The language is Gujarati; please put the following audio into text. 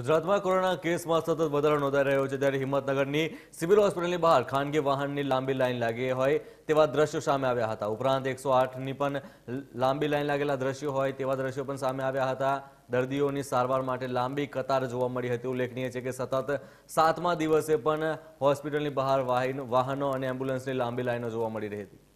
ગુજરાતમાં કોરોના કેસમાં સતત વધારો નોંધાઈ રહ્યો છે ત્યારે હિંમતનગરની સિવિલ હોસ્પિટલની બહાર ખાનગી વાહનની લાંબી લાઈન લાગી હોય તેવા દ્રશ્યો સામે આવ્યા હતા ઉપરાંત એકસો આઠની પણ લાંબી લાઈન લાગેલા દ્રશ્યો હોય તેવા દ્રશ્યો પણ સામે આવ્યા હતા દર્દીઓની સારવાર માટે લાંબી કતાર જોવા મળી હતી ઉલ્લેખનીય છે કે સતત સાતમા દિવસે પણ હોસ્પિટલની બહાર વાહનો અને એમ્બ્યુલન્સની લાંબી લાઇનો જોવા મળી રહી હતી